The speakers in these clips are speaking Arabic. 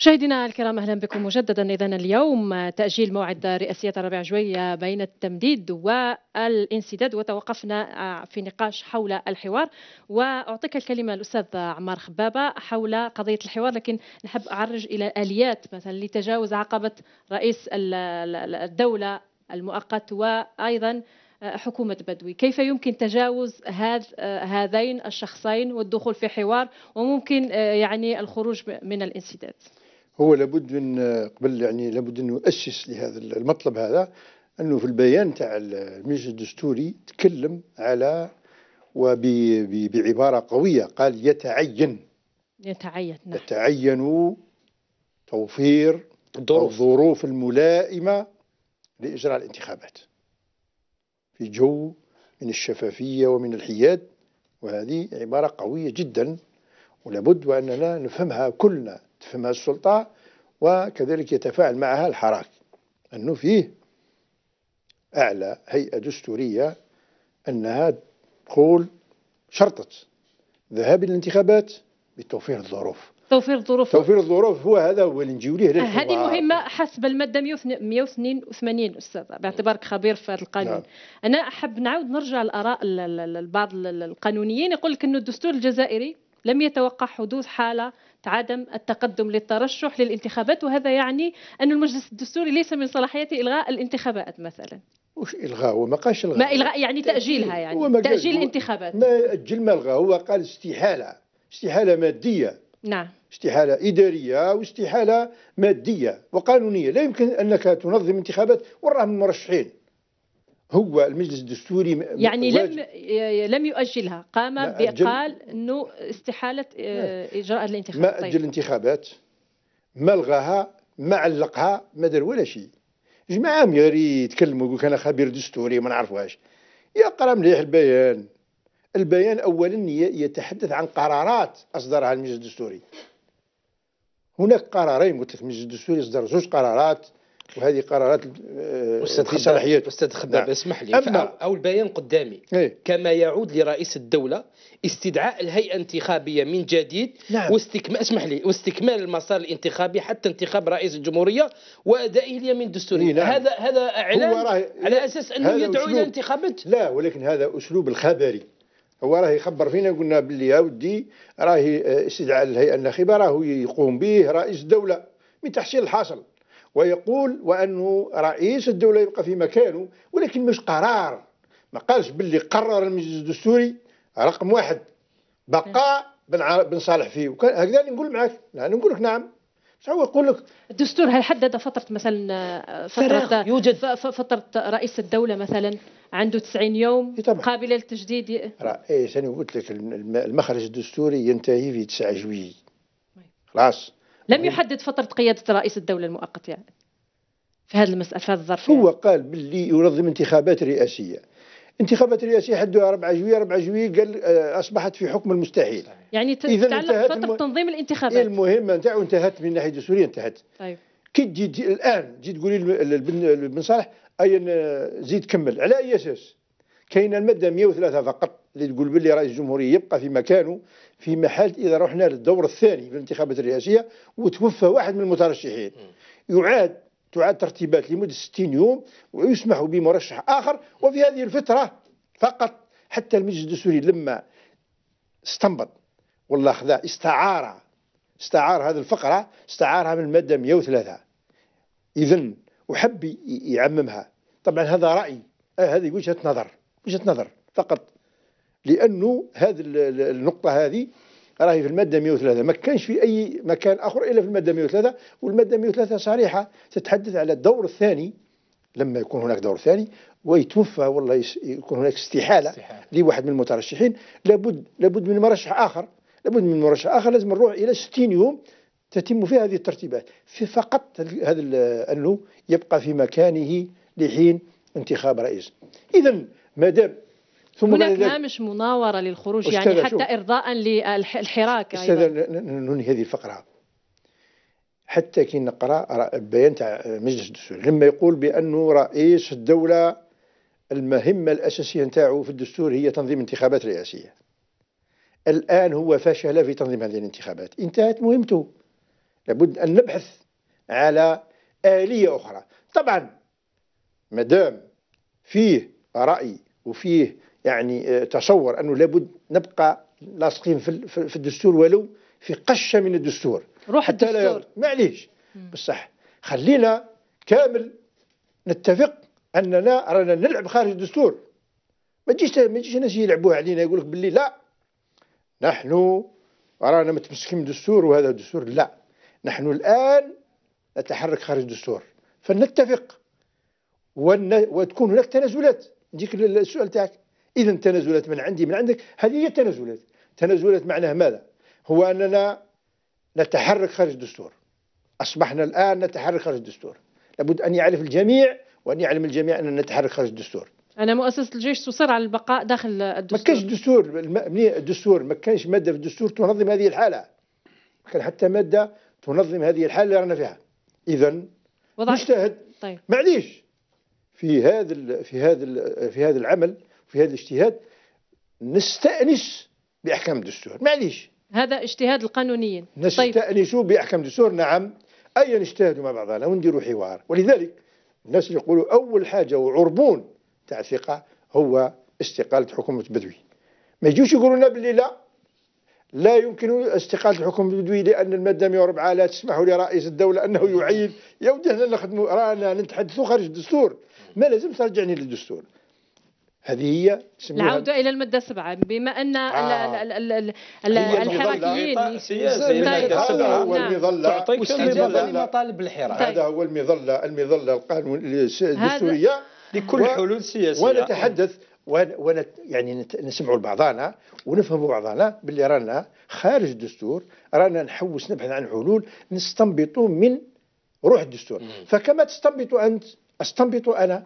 مشاهدينا الكرام اهلا بكم مجددا اذا اليوم تاجيل موعد رئاسيه الربيع جويه بين التمديد والانسداد وتوقفنا في نقاش حول الحوار واعطيك الكلمه الاستاذ عمار خبابه حول قضيه الحوار لكن نحب اعرج الى اليات مثلا لتجاوز عقبه رئيس الدوله المؤقت وايضا حكومة بدوي كيف يمكن تجاوز هذين الشخصين والدخول في حوار وممكن يعني الخروج من الانسداد هو لابد من قبل يعني لابد انه يؤسس لهذا المطلب هذا انه في البيان تاع المجلس الدستوري تكلم على وبعباره قويه قال يتعين يتعين نعم. يتعين توفير الظروف, الظروف الملائمه لاجراء الانتخابات في جو من الشفافيه ومن الحياد وهذه عباره قويه جدا ولابد واننا نفهمها كلنا تفهمها السلطة وكذلك يتفاعل معها الحراك أنه فيه أعلى هيئة دستورية أنها تقول شرطة ذهاب الانتخابات بتوفير الظروف توفير الظروف توفير الظروف هو هذا هو اللي نجيو ليه هذه مهمه حسب الماده 182 استاذ باعتبارك خبير في هذا القانون نعم. انا احب نعاود نرجع لاراء بعض القانونيين يقول لك انه الدستور الجزائري لم يتوقع حدوث حاله عدم التقدم للترشح للانتخابات وهذا يعني أن المجلس الدستوري ليس من صلاحيته إلغاء الانتخابات مثلا وش الغاء هو ما قالش الغاء ما الغاء يعني تاجيلها يعني تاجيل الانتخابات ما اجل ما الغاء هو قال استحاله استحاله ماديه نعم استحاله اداريه واستحاله ماديه وقانونيه لا يمكن انك تنظم انتخابات وراه من المرشحين هو المجلس الدستوري يعني لم لم يؤجلها قام بقال انه استحاله آه، اجراء الانتخابات ما طيب. اجل الانتخابات ما لغاها ما علقها ما دار ولا شيء جماعه ميري يتكلموا يقول انا خبير دستوري ما نعرفوهاش يقرا مليح البيان البيان اولا يتحدث عن قرارات اصدرها المجلس الدستوري هناك قرارين قلت لك المجلس الدستوري اصدر زوج قرارات وهذه قرارات في آه، صلاحيات استاذ خباب نعم. اسمح لي أما او البيان قدامي ايه؟ كما يعود لرئيس الدوله استدعاء الهيئه الانتخابيه من جديد نعم. واستكمال اسمح لي واستكمال المسار الانتخابي حتى انتخاب رئيس الجمهوريه وادائه اليمين الدستوري إيه، نعم. هذا هذا اعلان على اساس انه يدعو الى انتخابات لا ولكن هذا اسلوب الخبري هو راه يخبر فينا قلنا باللي يا ودي راهي استدعاء الهيئه الناخبه راهو يقوم به رئيس الدوله من تحصيل الحاصل ويقول وانه رئيس الدوله يبقى في مكانه ولكن مش قرار ما قالش باللي قرر المجلس الدستوري رقم واحد بقاء بن بن صالح فيه وكان هكذا نقول معك انا نقول لك نعم شو هو يقول لك الدستور هل حدد فتره مثلا آه، فتره يوجد فتره رئيس الدوله مثلا عنده 90 يوم إيه، قابله للتجديد رئيس انا إيه، قلت لك المخرج الدستوري ينتهي في 9 جويلية طيب. خلاص لم يعني يحدد فترة قيادة رئيس الدولة المؤقت يعني في هذا المسألة في هذا الظرف يعني. هو يعني. قال باللي ينظم انتخابات رئاسية انتخابات رئاسية حدها 4 جوية 4 جوية قال آه، أصبحت في حكم المستحيل يعني تتعلق فترة الم... تنظيم الانتخابات المهمة نتاعو انتهت من الناحية الدستورية انتهت أيوه. كي تجي الآن تجي تقولي لبن صالح أي آه، زيد كمل على أي أساس كاين الماده 103 فقط اللي تقول باللي رئيس الجمهوريه يبقى في مكانه في محال اذا رحنا للدور الثاني في الانتخابات الرئاسيه وتوفى واحد من المترشحين يعاد تعاد ترتيبات لمده 60 يوم ويسمح بمرشح اخر وفي هذه الفتره فقط حتى المجلس الدستوري لما استنبط والله خذا استعار استعار هذه الفقره استعارها من الماده 103 اذا وحب يعممها طبعا هذا راي آه، هذه وجهه نظر وجهه نظر فقط لانه هذه النقطه هذه راهي في الماده 103 ما كانش في اي مكان اخر الا في الماده 103 والماده 103 صريحه تتحدث على الدور الثاني لما يكون هناك دور ثاني ويتوفى والله يكون هناك استحاله, استحالة. لواحد من المترشحين لابد لابد من مرشح اخر لابد من مرشح اخر لازم نروح الى 60 يوم تتم فيها هذه الترتيبات في فقط هذا انه يبقى في مكانه لحين انتخاب رئيس اذا ما دام ثم هناك هامش مناورة للخروج يعني حتى شوف. إرضاء للحراك أستاذ ننهي هذه الفقرة حتى كي نقرا بيان تاع مجلس الدستور لما يقول بانه رئيس الدوله المهمه الاساسيه نتاعو في الدستور هي تنظيم انتخابات رئاسيه. الان هو فشل في تنظيم هذه الانتخابات، انتهت مهمته. لابد ان نبحث على اليه اخرى. طبعا دام فيه راي وفيه يعني آه، تصور أنه لابد نبقى لاصقين في في الدستور ولو في قشة من الدستور روح حتى الدستور معليش بصح خلينا كامل نتفق أننا رانا نلعب خارج الدستور ما تجيش ما تجيش الناس يلعبوها علينا يقول لك باللي لا نحن رانا متمسكين بالدستور وهذا الدستور لا نحن الآن نتحرك خارج الدستور فلنتفق وتكون هناك تنازلات نجيك السؤال تاعك اذا تنازلات من عندي من عندك هذه هي التنازلات تنازلات معناه ماذا هو اننا نتحرك خارج الدستور اصبحنا الان نتحرك خارج الدستور لابد ان يعرف الجميع وان يعلم الجميع اننا نتحرك خارج الدستور انا مؤسسه الجيش تصر على البقاء داخل الدستور ما كانش دستور الدستور ما كانش ماده في الدستور تنظم هذه الحاله ما كان حتى ماده تنظم هذه الحاله اللي رانا فيها اذا نجتهد طيب. معليش في هذا في هذا في هذا العمل في هذا الاجتهاد نستأنس بأحكام الدستور معليش هذا اجتهاد القانونيين طيب. نستأنس طيب. بأحكام الدستور نعم أي نجتهد مع بعضنا ونديروا حوار ولذلك الناس اللي يقولوا أول حاجة وعربون تاع الثقة هو استقالة حكومة بدوي ما يجوش يقولوا لنا باللي لا لا يمكن استقالة الحكومه البدوي لأن المادة 104 لا تسمح لرئيس الدولة أنه يعين يا ودي احنا نخدموا رانا نتحدثوا خارج الدستور ما لازم ترجعني للدستور هذه هي العودة إلى المادة سبعه بما أن آه الحراكيين المظلة لمطالب الحراك طيب، طيب، طيب، هذا هو المظلة المظلة القانون الدستورية لكل حلول سياسية ونتحدث ونت يعني نسمعوا لبعضنا ونفهموا بعضنا باللي رانا خارج الدستور رانا نحوس نبحث عن حلول نستنبطوا من روح الدستور فكما تستنبط أنت استنبط انا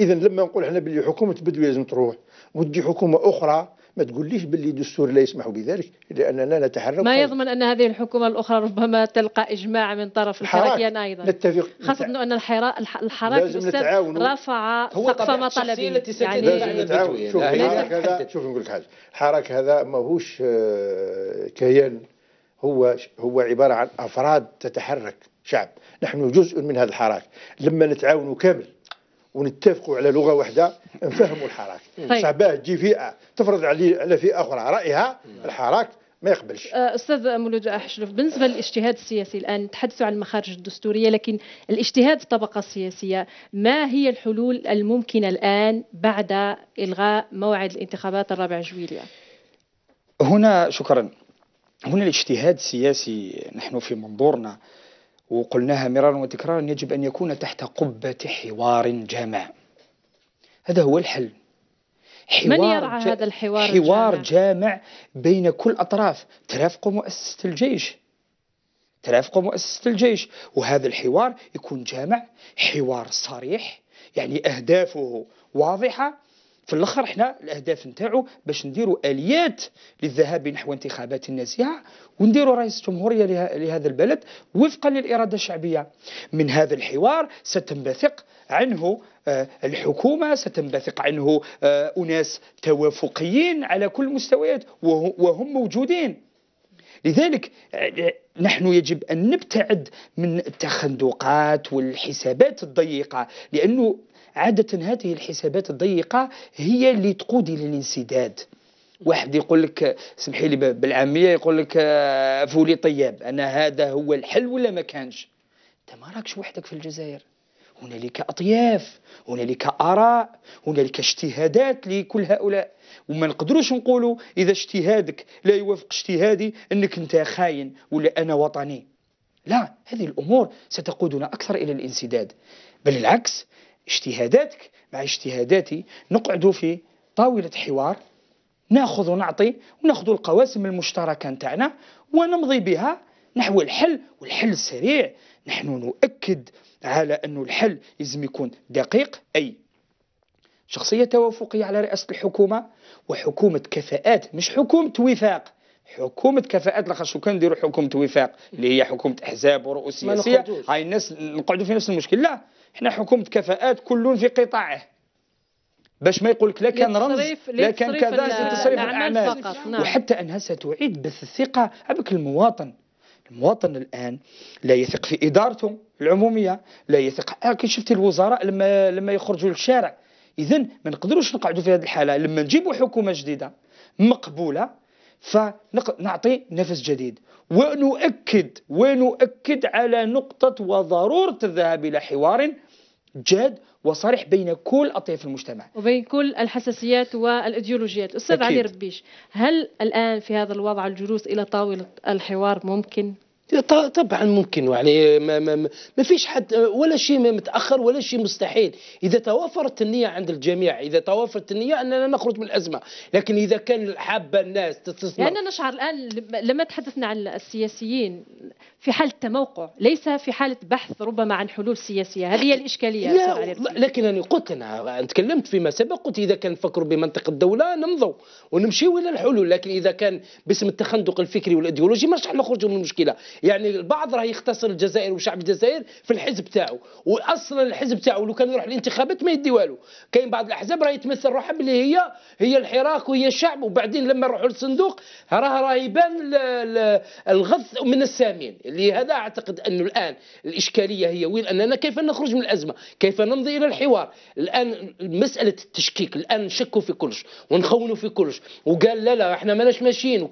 اذا لما نقول احنا باللي حكومه بدوي لازم تروح ودي حكومه اخرى ما تقوليش باللي الدستور لا يسمح بذلك لاننا نتحرك ما يضمن ان هذه الحكومه الاخرى ربما تلقى اجماع من طرف الحراكيين ايضا نتفق خاصه نتع... انه الحراك لازم نتعاون رفع سقف مطالبه يعني لازم نتعاون شوف الحراك هذا شوف نقول لك حاجه الحراك هذا ماهوش آه، كيان هو هو عباره عن افراد تتحرك شعب نحن جزء من هذا الحراك لما نتعاونوا كامل ونتفقوا على لغه واحده نفهموا الحراك طيب. تجي فئه تفرض علي على فئه اخرى رايها الحراك ما يقبلش أه، استاذ مولود حشلوف بالنسبه للاجتهاد السياسي الان تحدثوا عن المخارج الدستوريه لكن الاجتهاد الطبقه السياسيه ما هي الحلول الممكنه الان بعد الغاء موعد الانتخابات الرابع جويليا هنا شكرا هنا الاجتهاد السياسي نحن في منظورنا وقلناها مرارا وتكرارا يجب أن يكون تحت قبة حوار جامع هذا هو الحل حوار من يرعى ج... هذا الحوار حوار جامع بين كل أطراف ترافق مؤسسة الجيش ترافق مؤسسة الجيش وهذا الحوار يكون جامع حوار صريح يعني أهدافه واضحة في الاخر احنا الاهداف نتاعو باش نديروا اليات للذهاب نحو انتخابات نزيهه ونديروا رئيس جمهوريه لهذا البلد وفقا للاراده الشعبيه من هذا الحوار ستنبثق عنه آه، الحكومه ستنبثق عنه آه، اناس توافقيين على كل المستويات وهم موجودين لذلك آه، نحن يجب ان نبتعد من التخندقات والحسابات الضيقه لانه عادة هذه الحسابات الضيقة هي اللي تقود إلى الانسداد واحد يقول لك سمحي لي بالعاميه يقول لك آه، فولي طياب انا هذا هو الحل ولا ما كانش انت ما راكش وحدك في الجزائر هنالك اطياف هنالك اراء هنالك اجتهادات لكل هؤلاء وما نقدروش نقولوا اذا اجتهادك لا يوافق اجتهادي انك انت خاين ولا انا وطني لا هذه الامور ستقودنا اكثر الى الانسداد بل العكس اجتهاداتك مع اجتهاداتي نقعدوا في طاولة حوار ناخذ ونعطي وناخذ القواسم المشتركة نتاعنا ونمضي بها نحو الحل والحل سريع نحن نؤكد على أن الحل لازم يكون دقيق أي شخصية توافقية على رئاسة الحكومة وحكومة كفاءات مش حكومة وفاق حكومة كفاءات لاخاطش كان نديروا حكومة وفاق اللي هي حكومة أحزاب ورؤوس سياسية هاي الناس نقعدوا في نفس المشكل لا حنا حكومه كفاءات كل في قطاعه باش ما يقولك لا كان رمز لا كان كذا تصريف الاعمال نعم. وحتى انها ستعيد بث الثقه عبك المواطن المواطن الان لا يثق في ادارته العموميه لا يثق آه كي شفتي الوزراء لما لما يخرجوا للشارع اذا ما نقدروش نقعدوا في هذه الحاله لما نجيبوا حكومه جديده مقبوله فنعطي نفس جديد ونؤكد ونؤكد على نقطة وضرورة الذهاب إلى حوار جاد وصريح بين كل اطياف المجتمع وبين كل الحساسيات والايديولوجيات استاذ علي ربيش هل الان في هذا الوضع الجلوس الى طاوله الحوار ممكن طبعا ممكن يعني ما, ما, ما فيش حد ولا شيء متاخر ولا شيء مستحيل اذا توافرت النيه عند الجميع اذا توافرت النيه اننا نخرج من الازمه لكن اذا كان حابه الناس تستثمر لاننا يعني نشعر الان لما تحدثنا عن السياسيين في حاله تموقع ليس في حاله بحث ربما عن حلول سياسيه هذه هي الاشكاليه لا لكن انا قلت انا تكلمت فيما سبق قلت اذا كان نفكروا بمنطق الدوله نمضوا ونمشيوا الى الحلول لكن اذا كان باسم التخندق الفكري والايديولوجي ما راح نخرجوا من المشكله يعني البعض راه يختصر الجزائر وشعب الجزائر في الحزب تاعو واصلا الحزب تاعو لو كان يروح للانتخابات ما يدي والو كاين بعض الاحزاب راه يتمثل روحها باللي هي هي الحراك وهي الشعب وبعدين لما نروحوا للصندوق راه راه يبان الغث من السامين لهذا اعتقد انه الان الاشكاليه هي وين اننا كيف نخرج من الازمه كيف نمضي الى الحوار الان مساله التشكيك الان نشكوا في كلش ونخونوا في كلش وقال لا لا احنا ماناش ماشيين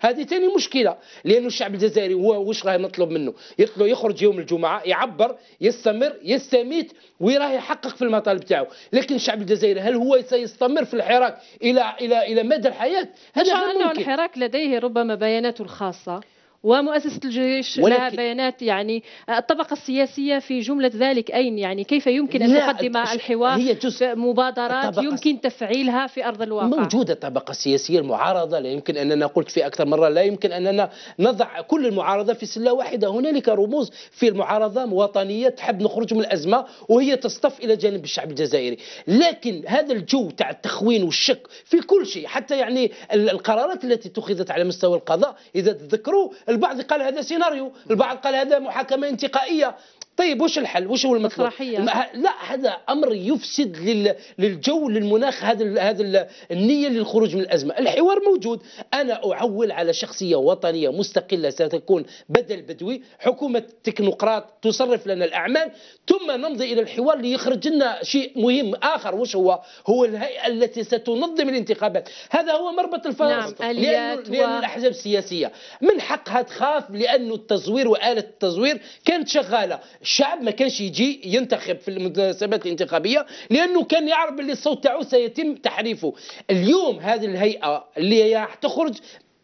هذه ثاني مشكله لانه الشعب الجزائري واش راه نطلب منه يطلب يخرج يوم الجمعه يعبر يستمر يستميت ويراه يحقق في المطالب تاعو لكن الشعب الجزائري هل هو سيستمر في الحراك الى الى الى مدى الحياه هذا غير ممكن الحراك لديه ربما بياناته الخاصه ومؤسسة الجيش لها بيانات يعني الطبقة السياسية في جملة ذلك أين يعني كيف يمكن أن تقدم الحوار هي جزء مبادرات يمكن تفعيلها في أرض الواقع موجودة الطبقة السياسية المعارضة لا يمكن أننا قلت في أكثر مرة لا يمكن أننا نضع كل المعارضة في سلة واحدة هنالك رموز في المعارضة وطنية تحب نخرج من الأزمة وهي تصطف إلى جانب الشعب الجزائري لكن هذا الجو تاع التخوين والشك في كل شيء حتى يعني القرارات التي اتخذت على مستوى القضاء إذا تذكروا البعض قال هذا سيناريو البعض قال هذا محاكمة انتقائية طيب وش الحل وش هو المطلوب مسرحية. لا هذا امر يفسد للجو للمناخ هذا هذا النيه للخروج من الازمه الحوار موجود انا اعول على شخصيه وطنيه مستقله ستكون بدل بدوي حكومه تكنوقراط تصرف لنا الاعمال ثم نمضي الى الحوار ليخرج لنا شيء مهم اخر وش هو هو الهيئه التي ستنظم الانتخابات هذا هو مربط الفرس نعم. لأن, و... لأن الاحزاب السياسيه من حقها تخاف لانه التزوير واله التزوير كانت شغاله الشعب ما كانش يجي ينتخب في المناسبات الانتخابيه لانه كان يعرف اللي الصوت تاعو سيتم تحريفه اليوم هذه الهيئه اللي هي تخرج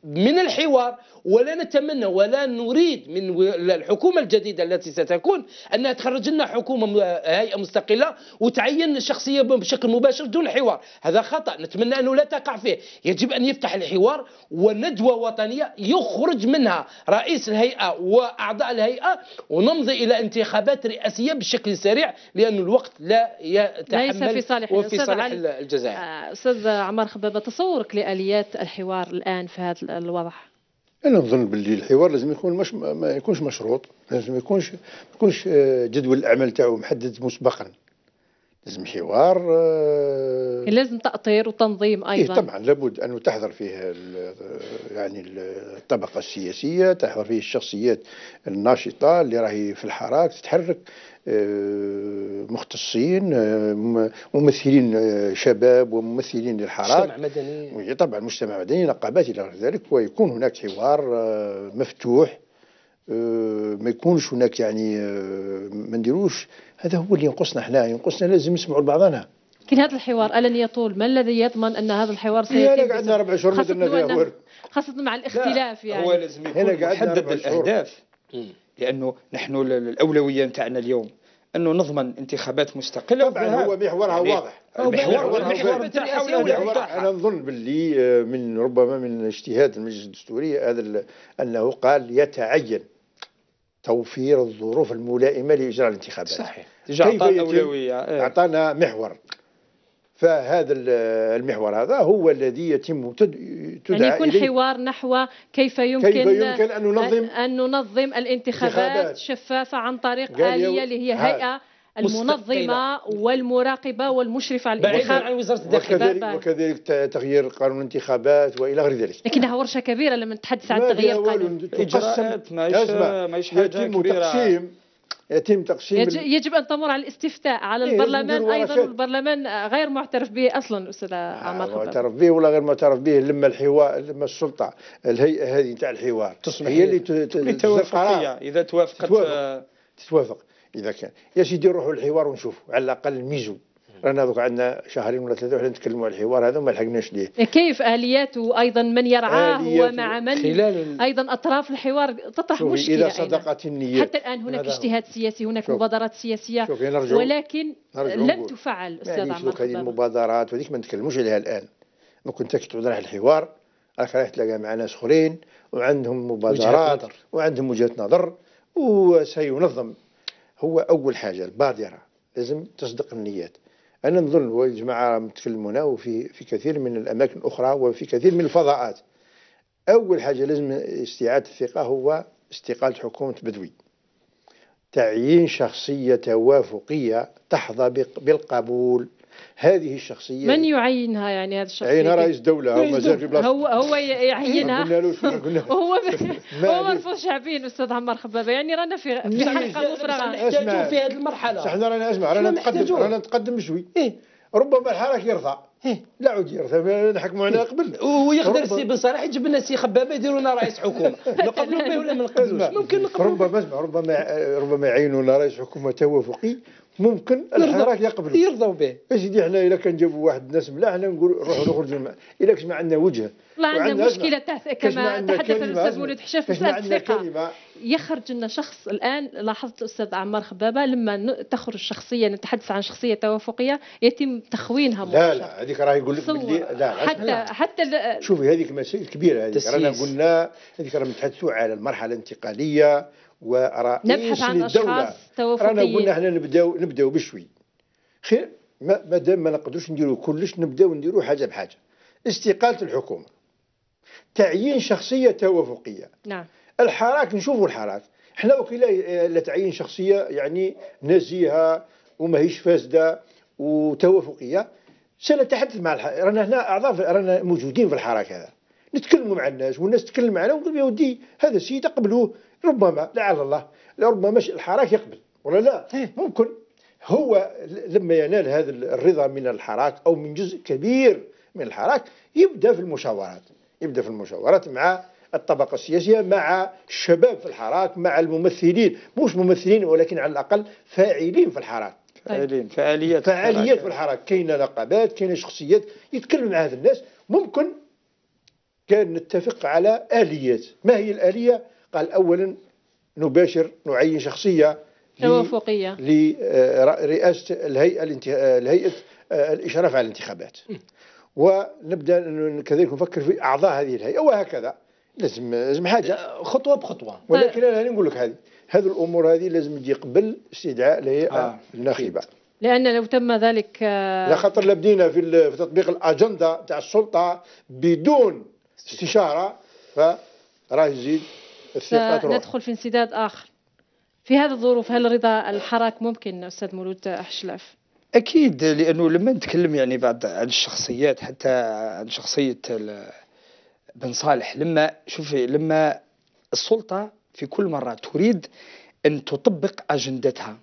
من الحوار ولا نتمنى ولا نريد من الحكومه الجديده التي ستكون انها تخرج لنا حكومه هيئه مستقله وتعين شخصيه بشكل مباشر دون حوار هذا خطا نتمنى انه لا تقع فيه يجب ان يفتح الحوار وندوه وطنيه يخرج منها رئيس الهيئه واعضاء الهيئه ونمضي الى انتخابات رئاسيه بشكل سريع لان الوقت لا يتحمل ليس في صالح وفي صالح الجزائر آه، استاذ عمار خبابه تصورك لاليات الحوار الان في هذا الوضع انا نظن باللي الحوار لازم يكون مش ما يكونش مشروط لازم يكونش يكونش آه، جدول الاعمال تاعو محدد مسبقا لازم حوار آه، يعني لازم تأطير وتنظيم إيه، أيضا إيه طبعا لابد أن تحضر فيه آه، يعني آه، الطبقة السياسية تحضر فيه الشخصيات الناشطة اللي راهي في الحراك تتحرك مختصين ممثلين شباب وممثلين للحراك مجتمع مدني طبعا مجتمع مدني نقابات إلى غير ذلك ويكون هناك حوار مفتوح آه، ما يكونش هناك يعني آه، ما نديروش هذا هو اللي ينقصنا حنا ينقصنا لازم نسمعوا لبعضنا لكن هذا الحوار الن يطول ما الذي يضمن ان هذا الحوار سيتم هنا قعدنا ربع شهور ما درنا والو خاصه مع الاختلاف يعني هو لازم يكون محدد الاهداف لانه نحن الاولويه نتاعنا اليوم انه نضمن انتخابات مستقله طبعا هو محورها يعني واضح المحور المحور نتاعها انا نظن باللي آه، من ربما من اجتهاد المجلس الدستوري هذا انه قال يتعين توفير الظروف الملائمه لاجراء الانتخابات صحيح اعطانا اولويه إيه. اعطانا محور فهذا المحور هذا هو الذي يتم تدعى يعني يكون إليه حوار نحو كيف يمكن كيف يمكن ان ننظم ان ننظم الانتخابات شفافه عن طريق اليه اللي هي هيئه المنظمة والمراقبة والمشرفة على الانتخاب عن وزارة الداخلية وكذلك, وكذلك تغيير قانون الانتخابات وإلى غير ذلك لكنها ورشة كبيرة لما نتحدث عن تغيير قانون ما ماهيش حاجة يتم كبيرة تقسيم يتم تقسيم يجب, يجب ان تمر على الاستفتاء على إيه، البرلمان ايضا البرلمان غير معترف به اصلا استاذ آه، عمار معترف به ولا غير معترف به لما الحوار لما السلطه الهيئه هذه نتاع الحوار هي اللي تتوافق اذا توافقت تتوافق, آه، تتوافق. اذا كان يا سيدي نروحوا للحوار ونشوفوا على الاقل ميزو رانا دوك عندنا شهرين ولا ثلاثه وحنا نتكلموا على الحوار هذا وما لحقناش ليه إيه، كيف الياته ايضا من يرعاه ومع من خلال ايضا اطراف الحوار تطرح مشكله اذا صدقت النية حتى الان هناك اجتهاد سياسي هناك مبادرات سياسيه نرجع ولكن نرجع لم تفعل استاذ عمر هذه المبادرات وهذيك ما نتكلموش عليها الان ما كنت تعود رايح الحوار راك رايح تلاقى مع ناس اخرين وعندهم مبادرات وعندهم وجهه نظر وسينظم هو أول حاجة البادرة لازم تصدق النيات أنا نظن والجماعة متكلمون تكلمونا وفي في كثير من الأماكن الأخرى وفي كثير من الفضاءات أول حاجة لازم استعادة الثقة هو استقالة حكومة بدوي تعيين شخصية توافقية تحظى بالقبول هذه الشخصيه من يعينها يعني هذا الشخصيه يعينها رئيس دوله هو مازال في بلاصته هو هو يعينها قلنا قلنا له شنو هو هو الفرشعبين استاذ عمار خبابه يعني رانا في في حلقه مفرغه في هذه المرحله صح حنا رانا اسمع رانا نتقدم رانا نتقدم شوي إيه. ربما الحراك يرضى إيه. لا عود نحكموا عليها إيه. قبل ويقدر السي بن صالح يجيب لنا سي خبابه يديروا لنا رئيس حكومه نقبلوا به ولا ما نقبلوش ممكن نقبلوا ربما ربما ربما يعينوا لنا رئيس حكومه توافقي ممكن الحراك يقبلوا يرضوا به يا سيدي حنا الا كان جابوا واحد الناس ملاح حنا نقول روحوا نخرجوا الا كش ما عندنا وجه والله عندنا مشكله تاع كما تحدث الاستاذ وليد حشاف الثقه يخرج لنا شخص الان لاحظت الاستاذ عمار خبابه لما تخرج شخصيه نتحدث عن شخصيه توافقيه يتم تخوينها مباشره هذيك راه يقول لك بدي لا حتى لا. حتى شوفي هذيك مسائل كبيره هذيك رانا قلنا هذيك راه نتحدثوا على المرحله الانتقاليه ورئيس نبحث عن للدوله رانا قلنا احنا نبداو نبداو بشوي خير ما مادام ما نقدروش نديرو كلش نبداو نديرو حاجه بحاجه استقاله الحكومه تعيين شخصيه توافقيه نعم الحراك نشوفوا الحراك احنا وكلا آه، لا تعيين شخصيه يعني نزيهه وماهيش فاسده وتوافقيه سنتحدث مع الح... رانا هنا اعضاء رانا موجودين في الحراك هذا نتكلموا مع الناس والناس تتكلم معنا ونقول يا ودي هذا الشيء تقبلوه ربما لعل الله ربما الحراك يقبل ولا لا إيه. ممكن هو لما ينال هذا الرضا من الحراك او من جزء كبير من الحراك يبدا في المشاورات يبدا في المشاورات مع الطبقة السياسية مع الشباب في الحراك مع الممثلين مش ممثلين ولكن على الأقل فاعلين في الحراك فاعلين طيب. فعاليات فعاليات في الحراك كاينه نقابات كاينه شخصيات يتكلم مع هذا الناس ممكن كان نتفق على اليات ما هي الاليه قال اولا نباشر نعين شخصيه توافقيه لرئاسه آه، الهيئه آه، الهيئه آه، الاشراف على الانتخابات ونبدا كذلك نفكر في اعضاء هذه الهيئه وهكذا لازم لازم حاجه خطوه بخطوه ولكن طيب. انا نقول لك هذه هذه الامور هذه لازم يجي قبل استدعاء آه. الناخبه لان لو تم ذلك آه، خطر لبدينا في تطبيق الاجنده تاع السلطه بدون استشاره فراه يزيد ندخل في انسداد اخر في هذه الظروف هل رضا الحراك ممكن استاذ مولود احشلاف اكيد لانه لما نتكلم يعني بعد عن الشخصيات حتى عن شخصيه بن صالح لما شوفي لما السلطه في كل مرة تريد أن تطبق أجندتها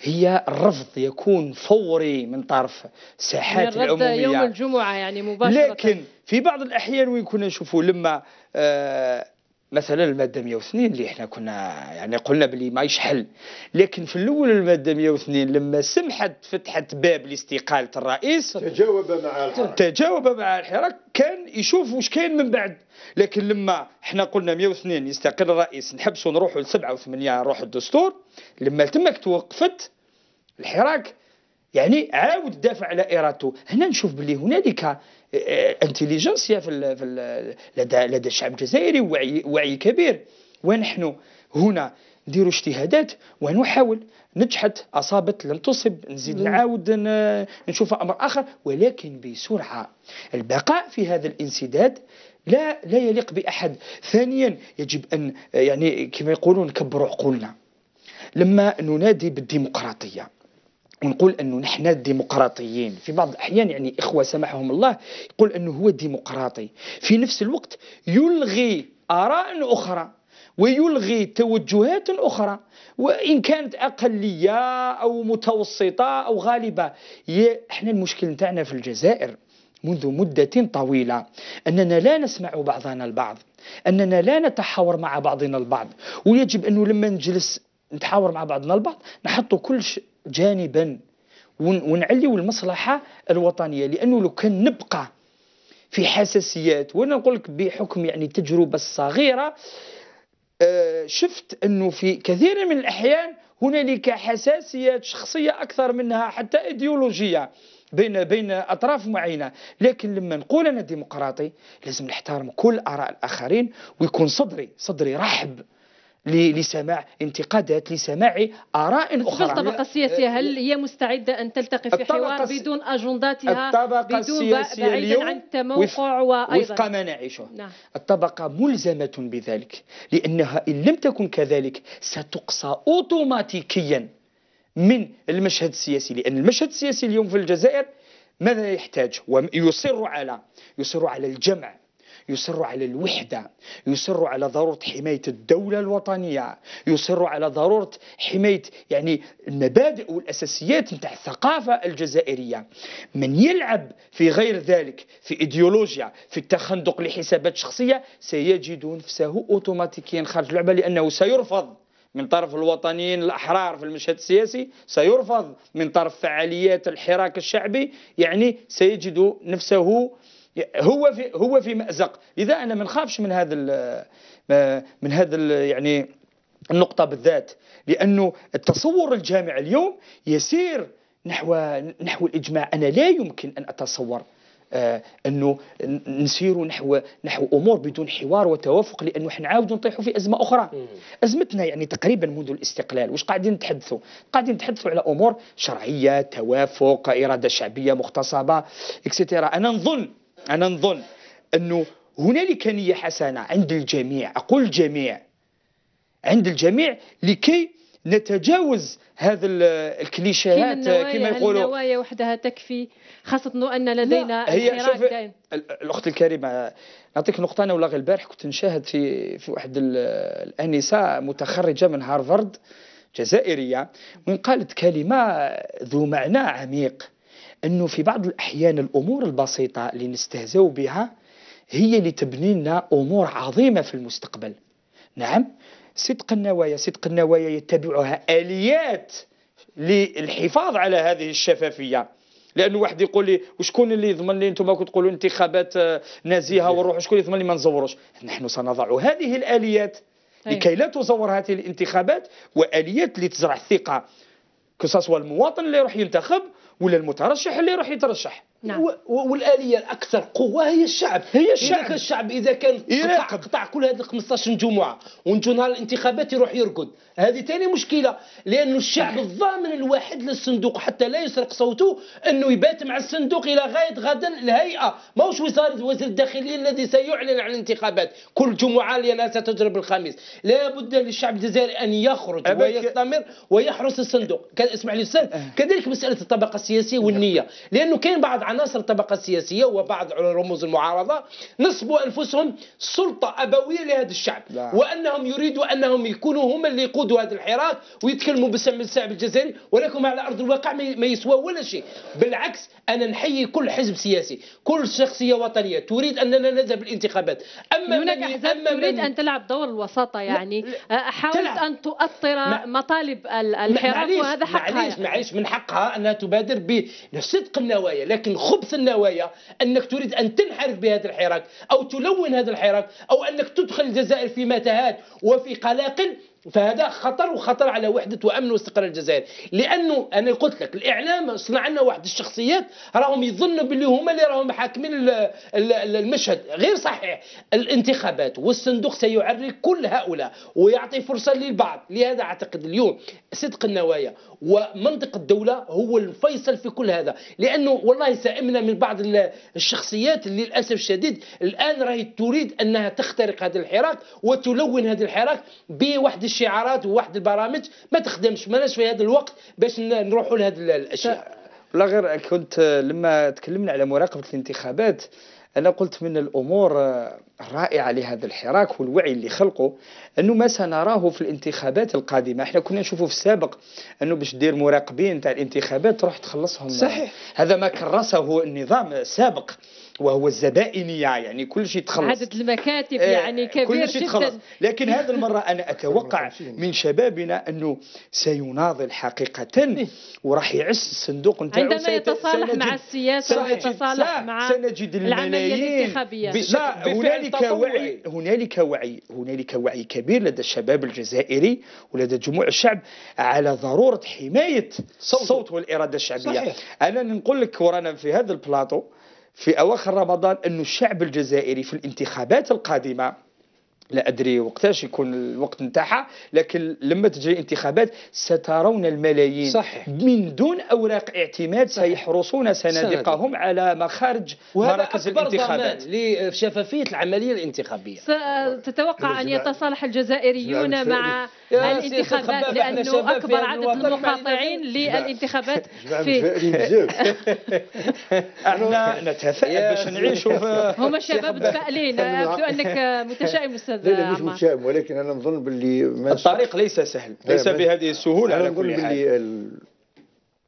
هي الرفض يكون فوري من طرف ساحات العمومية يوم الجمعة يعني مباشرة لكن في بعض الأحيان وين كنا نشوفوا لما آه مثلا الماده 102 اللي احنا كنا يعني قلنا بلي ما يشحل لكن في الاول الماده 102 لما سمحت فتحت باب لاستقاله الرئيس تجاوب مع الحراك تجاوب مع الحراك كان يشوف واش كاين من بعد لكن لما احنا قلنا 102 يستقل الرئيس نحبسوا نروحوا ل 7 و8 نروحوا الدستور لما تمك توقفت الحراك يعني عاود دافع على ارادته هنا نشوف بلي هنالك انتليجنسيا آه، آه، في, في لدى, لدى الشعب الجزائري وعي, وعي كبير ونحن هنا نديروا اجتهادات ونحاول نجحت اصابت لم تصب نزيد نعاود نشوف امر اخر ولكن بسرعه البقاء في هذا الانسداد لا لا يليق باحد ثانيا يجب ان يعني كما يقولون نكبروا عقولنا لما ننادي بالديمقراطيه ونقول انه نحن ديمقراطيين في بعض الاحيان يعني اخوه سمحهم الله يقول انه هو ديمقراطي في نفس الوقت يلغي اراء اخرى ويلغي توجهات أخرى وإن كانت أقلية أو متوسطة أو غالبة إحنا المشكل نتاعنا في الجزائر منذ مدة طويلة أننا لا نسمع بعضنا البعض أننا لا نتحاور مع بعضنا البعض ويجب أنه لما نجلس نتحاور مع بعضنا البعض نحط كل جانبا ونعليو المصلحه الوطنيه لانه لو كان نبقى في حساسيات وانا نقول لك بحكم يعني التجربه الصغيره آه، شفت انه في كثير من الاحيان هنالك حساسيات شخصيه اكثر منها حتى ايديولوجيه بين بين اطراف معينه لكن لما نقول انا ديمقراطي لازم نحترم كل اراء الاخرين ويكون صدري صدري رحب لسماع انتقادات لسماع آراء أخرى الطبقة السياسية آه، هل هي مستعدة أن تلتقي في حوار بدون أجنداتها الطبقة بدون السياسية اليوم عن التموقع وأيضا وفق ما نعيشه نعم. الطبقة ملزمة بذلك لأنها إن لم تكن كذلك ستقصى أوتوماتيكيا من المشهد السياسي لأن المشهد السياسي اليوم في الجزائر ماذا يحتاج ويصر على يصر على الجمع يصر على الوحدة يصر على ضرورة حماية الدولة الوطنية يصر على ضرورة حماية يعني المبادئ والأساسيات نتاع الثقافة الجزائرية من يلعب في غير ذلك في إيديولوجيا في التخندق لحسابات شخصية سيجد نفسه أوتوماتيكيا خارج اللعبة لأنه سيرفض من طرف الوطنيين الأحرار في المشهد السياسي سيرفض من طرف فعاليات الحراك الشعبي يعني سيجد نفسه هو في هو في مأزق لذا أنا ما نخافش من هذا من هذا يعني النقطة بالذات لأنه التصور الجامع اليوم يسير نحو نحو الإجماع أنا لا يمكن أن أتصور آه انه نسير نحو نحو امور بدون حوار وتوافق لانه احنا عاودوا نطيحوا في ازمه اخرى ازمتنا يعني تقريبا منذ الاستقلال واش قاعدين نتحدثوا قاعدين نتحدثوا على امور شرعيه توافق اراده شعبيه مغتصبه اكسترا انا نظن انا نظن انه هنالك نيه حسنه عند الجميع اقول الجميع عند الجميع لكي نتجاوز هذا الكليشيهات كما يقولوا النوايا وحدها تكفي خاصة انه ان لدينا هي الاخت الكريمه نعطيك نقطه انا ولا غير البارح كنت نشاهد في في واحد الانسه متخرجه من هارفارد جزائريه وإن قالت كلمه ذو معنى عميق انه في بعض الاحيان الامور البسيطه اللي نستهزئ بها هي اللي تبني لنا امور عظيمه في المستقبل نعم صدق النوايا صدق النوايا يتبعها اليات للحفاظ على هذه الشفافيه لانه واحد يقول لي وشكون اللي يضمن لي انتم كتقولوا انتخابات آه، نزيهه نعم. ونروح شكون يضمن لي ما نزوروش نحن سنضع هذه الاليات طيب. لكي لا تزور هذه الانتخابات واليات لتزرع الثقه كو المواطن اللي يروح ينتخب ولا المترشح اللي يروح يترشح نعم. والاليه الاكثر قوه هي الشعب هي الشعب اذا كان الشعب اذا كان إيه. قطع, قطع كل هذه 15 جمعه ونجو نهار الانتخابات يروح يرقد هذه ثاني مشكله لأن الشعب الضامن الواحد للصندوق حتى لا يسرق صوته انه يبات مع الصندوق الى غايه غدا الهيئه ماهوش وزاره وزير الداخليه الذي سيعلن عن الانتخابات كل جمعه لانها ستجرب الخميس لا بد للشعب الجزائري ان يخرج ويستمر ويحرس الصندوق اسمح لي أه. كذلك مساله الطبقه السياسيه والنيه نعم. لانه كاين بعض عناصر الطبقة السياسية وبعض رموز المعارضة نصبوا أنفسهم سلطة أبوية لهذا الشعب لا. وأنهم يريدوا أنهم يكونوا هم اللي يقودوا هذا الحراك ويتكلموا باسم الشعب الجزائري ولكن على أرض الواقع ما يسوى ولا شيء بالعكس أنا نحيي كل حزب سياسي كل شخصية وطنية تريد أننا نذهب الانتخابات أما هناك أحزاب تريد من... أن تلعب دور الوساطة يعني حاولت أن تؤطر ما... مطالب الحراك وهذا حقها معليش معليش من حقها أنها تبادر بصدق النوايا لكن خبث النوايا أنك تريد أن تنحرف بهذا الحراك أو تلون هذا الحراك أو أنك تدخل الجزائر في متاهات وفي قلاقل فهذا خطر وخطر على وحدة وأمن واستقرار الجزائر لأنه أنا قلت لك الإعلام صنع لنا واحد الشخصيات راهم يظنوا باللي هما اللي راهم حاكمين المشهد غير صحيح الانتخابات والصندوق سيعري كل هؤلاء ويعطي فرصة للبعض لهذا أعتقد اليوم صدق النوايا ومنطق الدولة هو الفيصل في كل هذا لأنه والله سئمنا من بعض الشخصيات اللي للأسف الشديد الآن راهي تريد أنها تخترق هذا الحراك وتلون هذا الحراك بواحد الشعارات وواحد البرامج ما تخدمش ماناش في هذا الوقت باش نروحوا لهذه الأشياء لا غير كنت لما تكلمنا على مراقبة الانتخابات أنا قلت من الأمور آه، الرائعة لهذا الحراك والوعي اللي خلقه أنه ما سنراه في الانتخابات القادمة احنا كنا نشوفه في السابق أنه باش دير مراقبين تاع الانتخابات تروح تخلصهم صحيح هذا ما كرسه النظام السابق وهو الزبائنية يعني كل شيء تخلص عدد المكاتب آه، يعني كبير كل شيء تخلص لكن هذه المرة أنا أتوقع من شبابنا أنه سيناضل حقيقة إيه. وراح يعس الصندوق نتاعو عندما يتصالح مع السياسة ويتصالح مع سنجد الملايين لا هنالك وعي هنالك وعي هنالك وعي كبير لدى الشباب الجزائري ولدى جموع الشعب على ضرورة حماية الصوت والإرادة الشعبية صحيح. أنا نقول لك ورانا في هذا البلاطو في أواخر رمضان أن الشعب الجزائري في الانتخابات القادمة لا ادري وقتاش يكون الوقت نتاعها لكن لما تجري الانتخابات سترون الملايين صحيح. من دون اوراق اعتماد صحيح. سيحرصون صناديقهم على مخارج مراكز الانتخابات لشفافيه العمليه الانتخابيه ستتوقع ان يتصالح الجزائريون مع الانتخابات لانه اكبر عدد المقاطعين للانتخابات في احنا نتفائل باش نعيشوا هما شباب متفائلين يبدو انك متشائم استاذ استاذ لا مش متشائم ولكن انا نظن باللي الطريق ليس سهل ليس بهذه السهوله انا كل باللي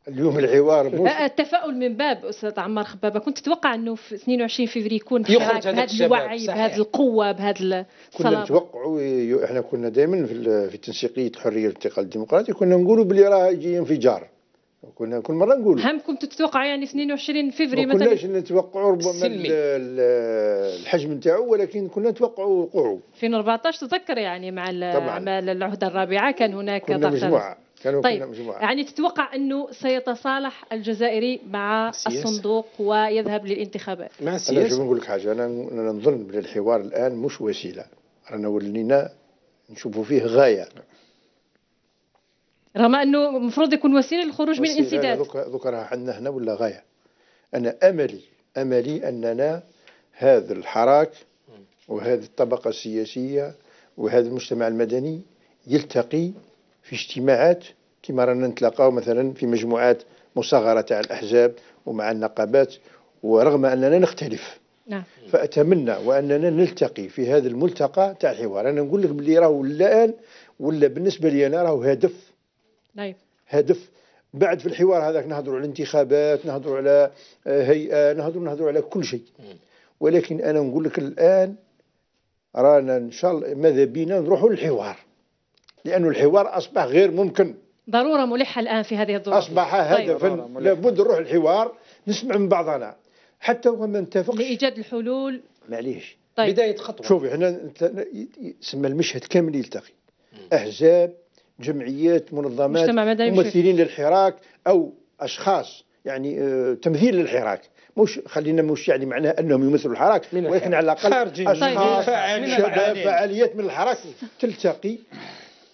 اليوم الحوار التفاؤل من باب استاذ عمار خبابه كنت تتوقع انه في 22 فبراير يكون يخرج بهذا الوعي بهذا القوه بهذا كنا نتوقعوا احنا كنا دائما في التنسيقيه الحريه والتقال الديمقراطي كنا نقولوا باللي راه يجي انفجار كنا كل مره هم همكم تتوقع يعني 22 فيفري مثلا ما كناش نتوقعوا ربما الحجم نتاعو ولكن كنا نتوقعوا وقوعه 2014 تذكر يعني مع مع العهده الرابعه كان هناك كنا مجموعه كانوا طيب. كنا مجموعه يعني تتوقع انه سيتصالح الجزائري مع السياسة. الصندوق ويذهب للانتخابات مع السياسه انا نقول لك حاجه انا نظن بان الحوار الان مش وسيله رانا ولينا نشوفوا فيه غايه رغم انه المفروض يكون وسيله للخروج من الانسداد ذكرها عندنا هنا ولا غايه انا املي املي اننا هذا الحراك وهذه الطبقه السياسيه وهذا المجتمع المدني يلتقي في اجتماعات كما رانا نتلاقاو مثلا في مجموعات مصغره تاع الاحزاب ومع النقابات ورغم اننا نختلف نعم. فاتمنى واننا نلتقي في هذا الملتقى تاع الحوار انا نقول لك بلي راهو الان ولا بالنسبه لي انا راهو هدف نعم. هدف بعد في الحوار هذاك نهضروا على الانتخابات نهضروا على آه، هيئه آه، نهضروا نهضروا على كل شيء ولكن انا نقول لك الان رانا ان شاء الله ماذا بينا نروحوا للحوار لأن الحوار أصبح غير ممكن ضرورة ملحة الآن في هذه الظروف أصبح طيب. هدفا لابد نروح الحوار نسمع من بعضنا حتى وما نتفقش لإيجاد الحلول معليش طيب. بداية خطوة شوفي احنا سمى المشهد كامل يلتقي أحزاب جمعيات منظمات ممثلين للحراك او اشخاص يعني آه، تمثيل للحراك مش خلينا مش يعني معناه انهم يمثلوا الحراك ولكن على الاقل اشخاص طيب، شباب فعاليات من الحراك تلتقي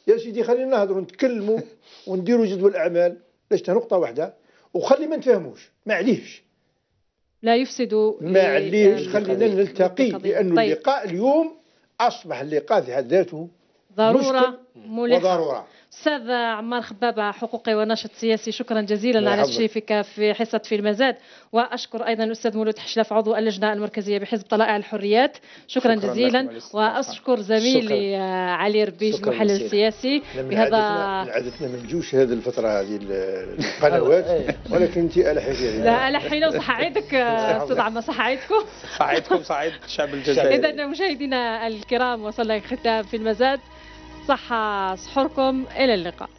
يا سيدي خلينا نهضروا نتكلموا ونديروا جدول اعمال باش نقطه واحده وخلي ما نتفاهموش معليش لا يفسد معليش خلينا نلتقي لانه طيب. اللقاء اليوم اصبح اللقاء في حد ذاته ضروره ملحه وضروره استاذ عمار خبابه حقوقي وناشط سياسي شكرا جزيلا على تشريفك في حصه في المزاد واشكر ايضا الاستاذ مولود حشلف عضو اللجنه المركزيه بحزب طلائع الحريات شكرا, شكرا جزيلا واشكر زميلي شكرا. علي ربيج المحلل السياسي بهذا عادتنا ما نجوش هذه الفتره هذه القنوات إيه. ولكن انت على لا على حين وصح عيدك استاذ عمار صح عيدكم صح عيدكم صح عيد الشعب الجزائري اذا مشاهدينا الكرام وصلنا الختام في المزاد صحة صحوركم إلى اللقاء